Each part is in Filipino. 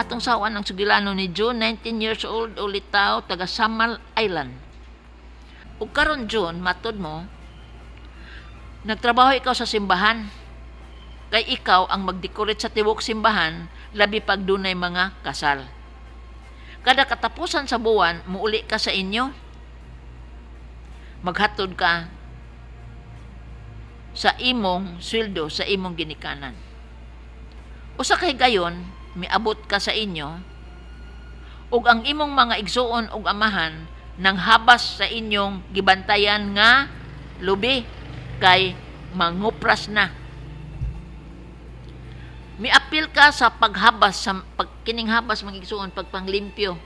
At ang sawa ng sugilano ni June, 19 years old ulit tao, taga Samal Island. Ug karon June, matod mo, nagtrabaho ikaw sa simbahan. Kay ikaw ang magdekorate sa tibok simbahan, labi pag dunay mga kasal. Kada katapusan sa buwan, muuli ka sa inyo. Maghatod ka sa imong sweldo sa imong ginikanan. Usa kay gayon, miabot ka sa inyo ug ang imong mga igsuon ug amahan nang habas sa inyong gibantayan nga lubi kay mangupras na miapil ka sa paghabas sa pagkining habas magigsuon pagpanglimpyo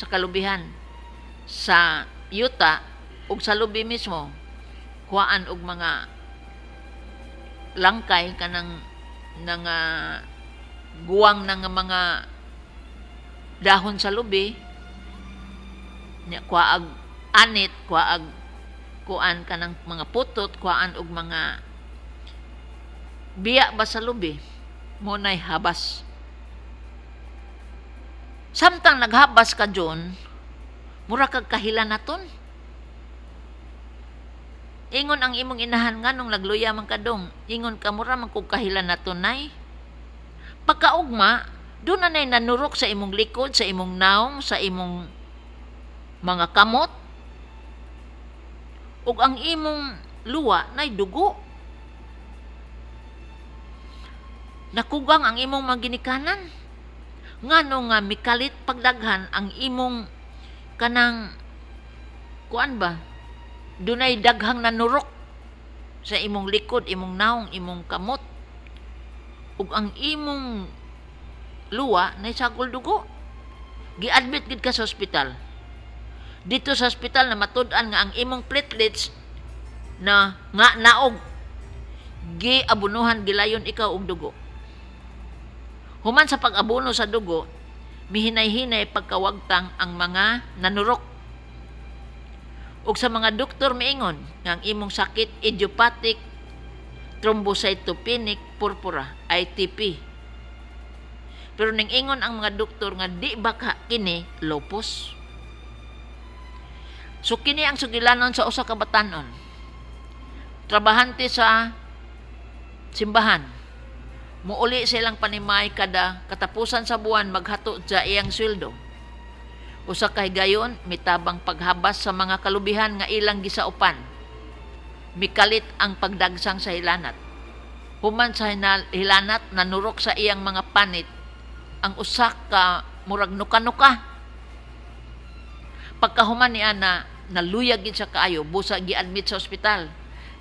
sa kalubihan sa yuta ug sa lubi mismo kuhaan og mga langkay kanang nang uh, guwang ng mga dahon sa lubi nya kuaag anit kuaag kuan ka ng mga putot kuan og mga biya ba sa lubi mo habas samtang naghabas ka jon mura kag kahilan naton ingon ang imong inahan nga nung nagluya man kadong ingon ka mura man kog kahilan naton pagkaugma doon na nanurok sa imong likod sa imong naong sa imong mga kamot ug ang imong luwa nay dugo nakugang ang imong maginikanan ngano nga mikalit pagdaghan ang imong kanang kuan ba dunay daghang nanurok sa imong likod imong naong imong kamot ug ang imong luwa na sakol dugo. Gi-admit gid ka sa ospital. Dito sa ospital na matud-an nga ang imong platelets na nga naog giabunuhan gilayon ikaw og dugo. Human sa pag-abuno sa dugo, mihinay-hinay pagkawagtang ang mga nanurok. Ug sa mga doktor miingon nga ang imong sakit idiopathic thrombocytopenic purpura, ITP. Pero ning ingon ang mga doktor nga di baka kini lupus. So kini ang sugilanon sa usa ka batan Trabahante sa simbahan. Muuli silang panimay kada katapusan sa buwan maghato sa iyang sweldo. Usa ka higayon mitabang paghabas sa mga kalubihan nga ilang gisaupan. Mikalit ang pagdagsang sa hilanat Human sa hilanat nanurok sa iyang mga panit ang usak ka murag nuka-nuka. Pagkahuman ni Ana naluyag gid sa kaayo busa giadmit sa ospital.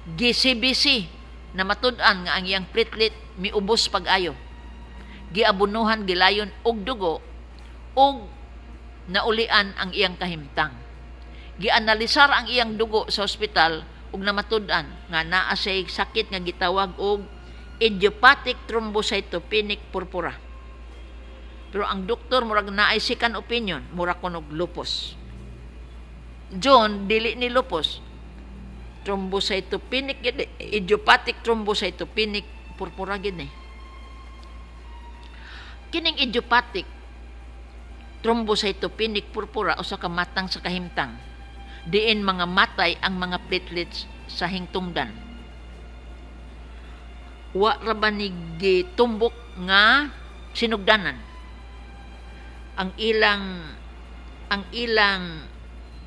GCBC na matud-an nga ang iyang platelet miubos pag-ayo. Giabunuhan gilayon og dugo og naulian ang iyang kahimtang. Gianalisar ang iyang dugo sa ospital ug namatud-an nga naa say sakit nga gitawag og idiopathic thrombocytopenic purpura. Pero ang doktor murag naay second opinion, mura kunog lupus. John dili ni lupus. Thrombocytopenic idiopathic thrombocytopenic purpura gid ni. Kining idiopathic thrombocytopenic purpura usa ka matang sa kahimtang. Diin mga matay ang mga platelets sa hingtungdan wa rabanig tumbok nga sinugdanan ang ilang ang ilang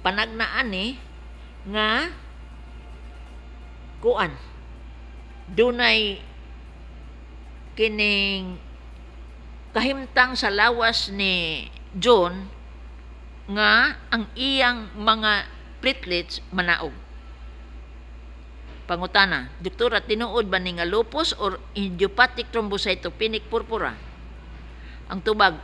panagnaan ni eh, nga kuan dunay kining kahimtang sa lawas ni John nga ang iyang mga platelets manaog Pangutana, Doktora, tinuod ba ni nga lupus or idiopathic thrombocytopenic purpura? Ang tubag,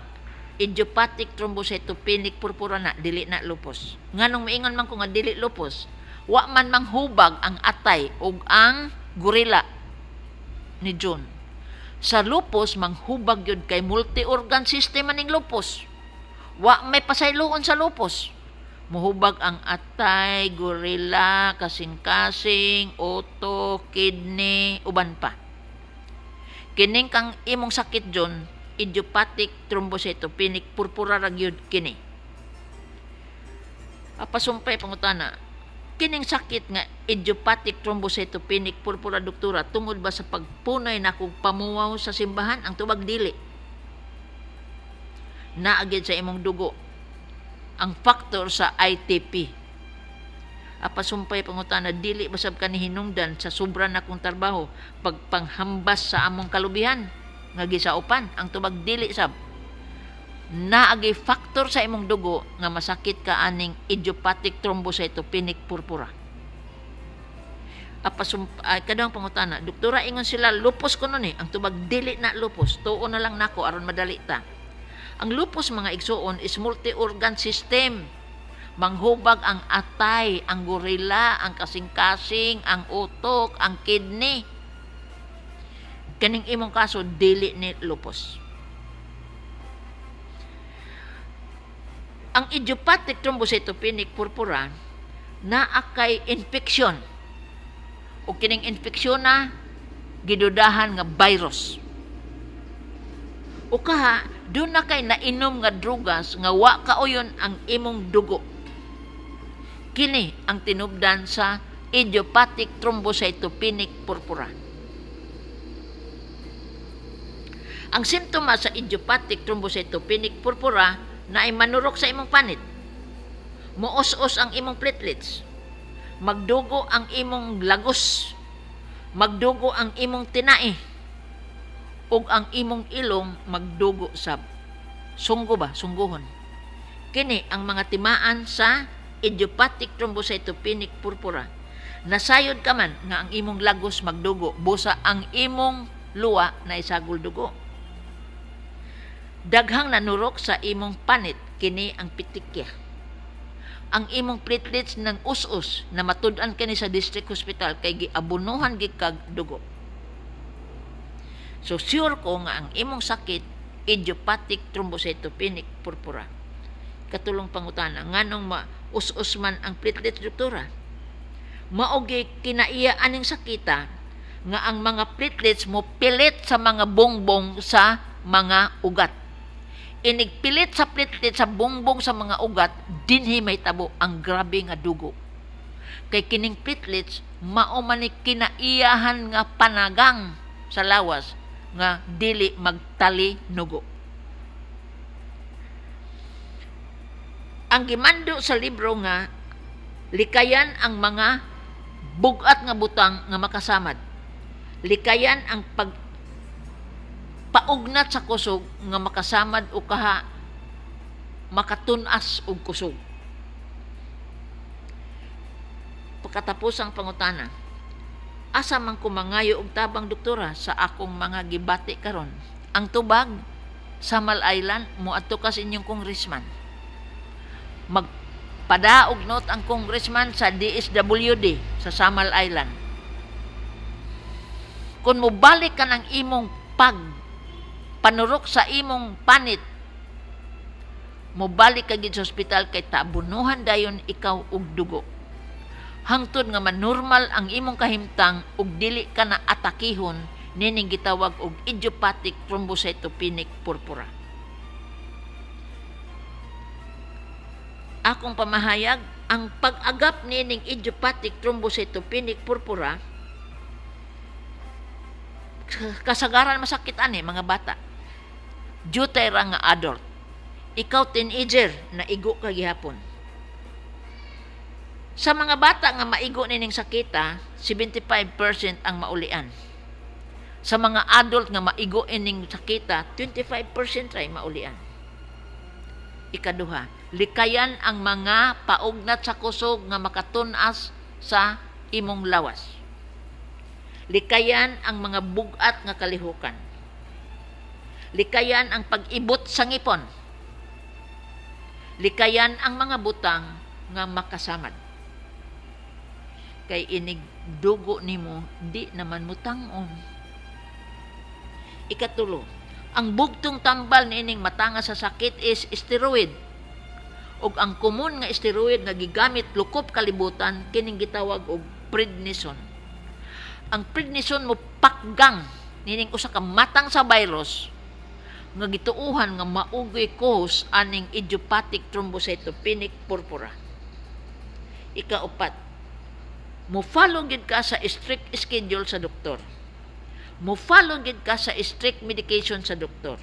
idiopathic thrombocytopenic purpura na, dili na lupus. Nganong miingon man ko nga dili lupus, wa man manghubag ang atay o ang gorila ni June. Sa lupus, manghubag yun kay multi-organ system maning lupus. Wa may pasayloon sa lupus muhubag ang atay, gorilla, kasing-kasing, oto, kidney, uban pa. Kining kang imong sakit dyan, idiopathic thrombocytopenic purpura ra gyud kini. Apasumpay pangutana, kining sakit nga idiopathic thrombocytopenic purpura doktora tungod ba sa pagpunay nakog pamuwaw sa simbahan ang tubag dili. Naagid sa imong dugo ang factor sa ITP. Apasumpay pangutan na dili basab kani hinungdan sa sobra na kong trabaho pagpanghambas sa among kalubihan nga gisaupan ang tubag dili sab naagi factor sa imong dugo nga masakit ka aning idiopathic thrombocytopenic purpura. Apasum ay pangutana, doktora ingon sila lupos ko noon eh, ang tubag dili na lupos, Tuo na lang nako aron madali ta ang lupus mga igsoon is multi-organ system. Manghubag ang atay, ang gorila, ang kasing-kasing, ang utok, ang kidney. Kaning imong kaso, dili ni lupus. Ang idiopathic thrombocytopenic purpura na akay infeksyon. O kining infeksyon na gidudahan nga virus. O kaha, doon na kay nainom nga drugas nga wa kaoyon ang imong dugo. Kini ang tinubdan sa idiopathic thrombocytopenic purpura. Ang simptoma sa idiopathic thrombocytopenic purpura na ay manurok sa imong panit. Muos-os ang imong platelets. Magdugo ang imong lagos. Magdugo ang imong tinae ug ang imong ilong magdugo sa Sunggo ba? Sunggohon. Kini ang mga timaan sa idiopathic thrombocytopenic purpura. Nasayod ka man nga ang imong lagos magdugo, busa ang imong luwa na isagol dugo. Daghang nanurok sa imong panit kini ang pitikya. Ang imong platelets ng us-us na matudan kini sa district hospital kay giabunuhan gikag dugo. So sure ko nga ang imong sakit idiopathic thrombocytopenic purpura. Katulong pangutana nganong maus-us man ang platelet struktura. Maogi kinaiya aning sakita nga ang mga platelets mo pilit sa mga bongbong sa mga ugat. Inigpilit sa platelet sa bongbong sa mga ugat, dinhi may tabo ang grabe nga dugo. Kay kining platelets, mao man kinaiyahan nga panagang sa lawas nga dili magtali nugo. Ang gimando sa libro nga likayan ang mga bugat nga butang nga makasamad. Likayan ang pag paugnat sa kusog nga makasamad o kaha makatunas og kusog. Pagkatapos ang pangutana, asa man ko mangayo og tabang doktora sa akong mga gibati karon ang tubag sa Mal Island moadto kas inyong congressman magpadaog not ang congressman sa DSWD sa Samal Island kung mubalik ka ng imong pag panurok sa imong panit mobalik ka gid sa hospital kay tabunuhan dayon ikaw og dugo hangtod nga manormal ang imong kahimtang ug dili ka na atakihon nining gitawag og idiopathic thrombocytopenic purpura. Akong pamahayag, ang pag-agap nining idiopathic thrombocytopenic purpura kasagaran masakit ani mga bata. Dutera nga adult. Ikaw teenager na igo ka gihapon sa mga bata nga maigo nining sakita, 75% ang maulian. Sa mga adult nga maigo ining sakita, 25% ray maulian. Ikaduha, likayan ang mga paugnat sa kusog nga makatunas sa imong lawas. Likayan ang mga bugat nga kalihukan. Likayan ang pag-ibot sa ngipon. Likayan ang mga butang nga makasamad kay inig dugo nimo di naman mo tangom. Ikatulo, ang bugtong tambal niining matanga sa sakit is steroid. Og ang komon nga steroid nga gigamit lukop kalibutan kining gitawag og prednisone Ang prednisone mo pakgang nining usa ka matang sa virus nga gituuhan nga maugoy cause aning idiopathic thrombocytopenic purpura. ikaapat mufalong gid ka sa strict schedule sa doktor Mufalong gid ka sa strict medication sa doktor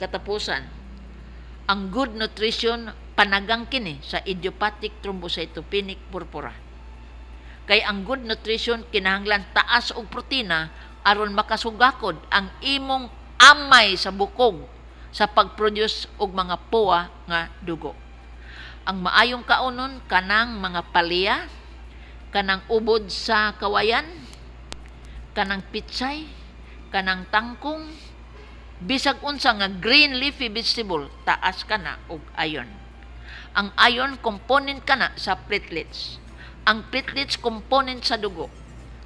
katapusan ang good nutrition panagang kini sa idiopathic thrombocytopenic purpura kay ang good nutrition kinahanglan taas og protina aron makasugakod ang imong amay sa bukog sa pagproduce og mga poa nga dugo ang maayong kaonon kanang mga palya, kanang ubod sa kawayan, kanang pitsay, kanang tangkong, bisag unsa nga green leafy vegetable, taas kana og ayon Ang ayon component kana sa platelets. Ang platelets component sa dugo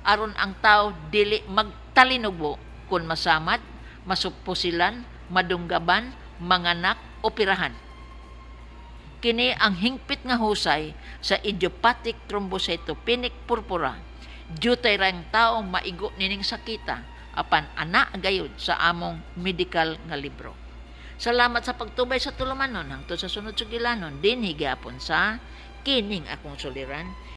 aron ang tao dili magtalinubo kun masamat masupusilan, madunggaban, manganak operahan kini ang hingpit nga husay sa idiopathic thrombocytopenic purpura dutay tay rang taong maigo nining sakita apan ana gayud sa among medical nga libro. Salamat sa pagtubay sa tulumanon hangtod sa sunod sa gilanon dinhi sa kining akong suliran.